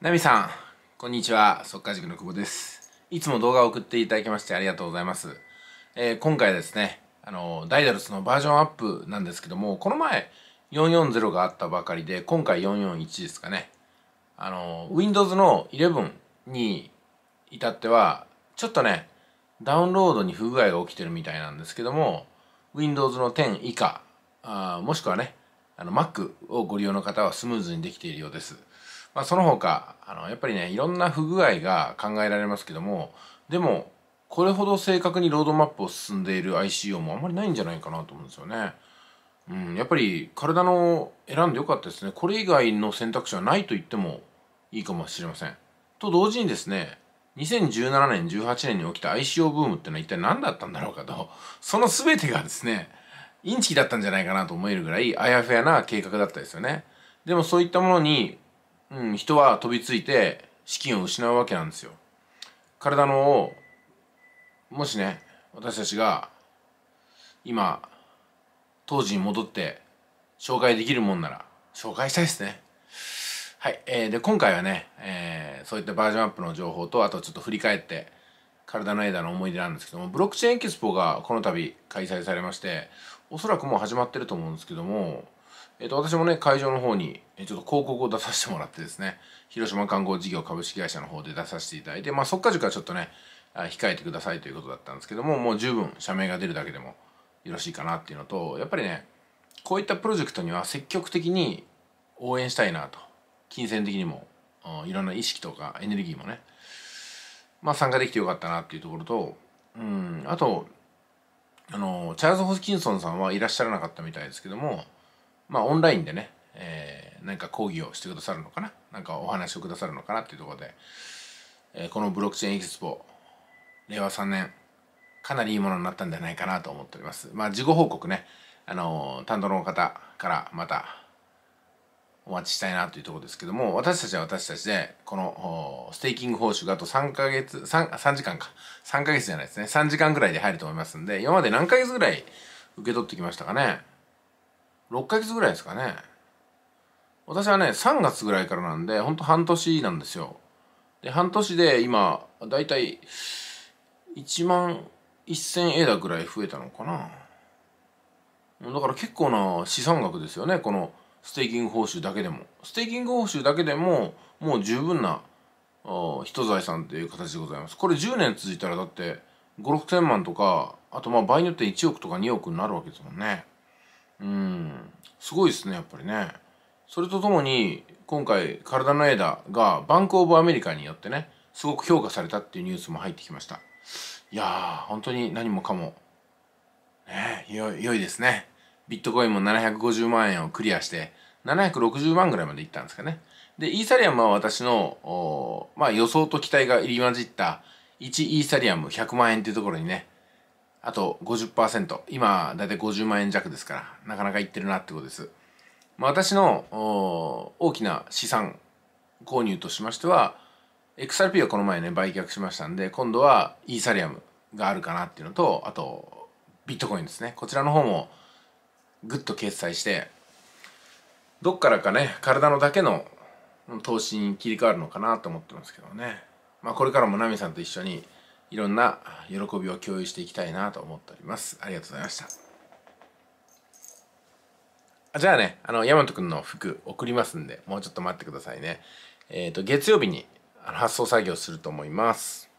ナミさん、こんにちは。速稼塾の久保です。いつも動画を送っていただきましてありがとうございます。えー、今回ですね、あの、ダイダルスのバージョンアップなんですけども、この前440があったばかりで、今回441ですかね。あの、Windows の11に至っては、ちょっとね、ダウンロードに不具合が起きてるみたいなんですけども、Windows の10以下、あもしくはね、あの Mac をご利用の方はスムーズにできているようです。まあ、その他あのやっぱりねいろんな不具合が考えられますけどもでもこれほど正確にロードマップを進んでいる ICO もあんまりないんじゃないかなと思うんですよね。うん、やっぱり体の選んでよかったですね。これ以外の選択肢はないと言ってもいいかもしれません。と同時にですね、2017年、18年に起きた ICO ブームってのは一体何だったんだろうかと、その全てがですね、インチキだったんじゃないかなと思えるぐらいあやふやな計画だったですよね。でもそういったものにうん、人は飛びついて資金を失うわけなんですよ。体のもしね私たちが今当時に戻って紹介できるもんなら紹介したいですね。はい、えー、で今回はね、えー、そういったバージョンアップの情報とあとちょっと振り返って体の枝の思い出なんですけどもブロックチェーンエキスポがこの度開催されましておそらくもう始まってると思うんですけどもえっ、と、私もね、会場の方に、えちょっと広告を出させてもらってですね、広島観光事業株式会社の方で出させていただいて、まあ、即価塾はちょっとね、控えてくださいということだったんですけども、もう十分社名が出るだけでもよろしいかなっていうのと、やっぱりね、こういったプロジェクトには積極的に応援したいなと、金銭的にも、いろんな意識とかエネルギーもね、まあ、参加できてよかったなっていうところと、うん、あと、あの、チャールズ・ホスキンソンさんはいらっしゃらなかったみたいですけども、まあ、オンラインでね、えー、何か講義をしてくださるのかななんかお話をくださるのかなっていうところで、えー、このブロックチェーンエキスポ令和3年かなりいいものになったんじゃないかなと思っておりますまあ事後報告ねあのー、担当の方からまたお待ちしたいなというところですけども私たちは私たちでこのステーキング報酬があと3ヶ月 3, 3時間か3ヶ月じゃないですね3時間ぐらいで入ると思いますんで今まで何ヶ月ぐらい受け取ってきましたかね6ヶ月ぐらいですかね私はね3月ぐらいからなんでほんと半年なんですよで半年で今だいたい1万1000だぐらい増えたのかなだから結構な資産額ですよねこのステーキング報酬だけでもステーキング報酬だけでももう十分な人財産という形でございますこれ10年続いたらだって5 6千万とかあとまあ場合によって1億とか2億になるわけですもんねうんすごいですねやっぱりねそれとともに今回「体の枝」がバンク・オブ・アメリカによってねすごく評価されたっていうニュースも入ってきましたいやー本当に何もかもね良いですねビットコインも750万円をクリアして760万ぐらいまでいったんですかねでイーサリアムは私の、まあ、予想と期待が入り混じった1イーサリアム100万円っていうところにねあと50%。今、だいたい50万円弱ですから、なかなかいってるなってことです。まあ、私の大きな資産購入としましては、XRP はこの前ね、売却しましたんで、今度はイーサリアムがあるかなっていうのと、あと、ビットコインですね。こちらの方もぐっと決済して、どっからかね、体のだけの投資に切り替わるのかなと思ってますけどね。まあ、これからもナミさんと一緒に、いろんな喜びを共有していきたいなと思っておりますありがとうございましたあじゃあねあの大和くんの服送りますんでもうちょっと待ってくださいねえっ、ー、と月曜日にあの発送作業すると思います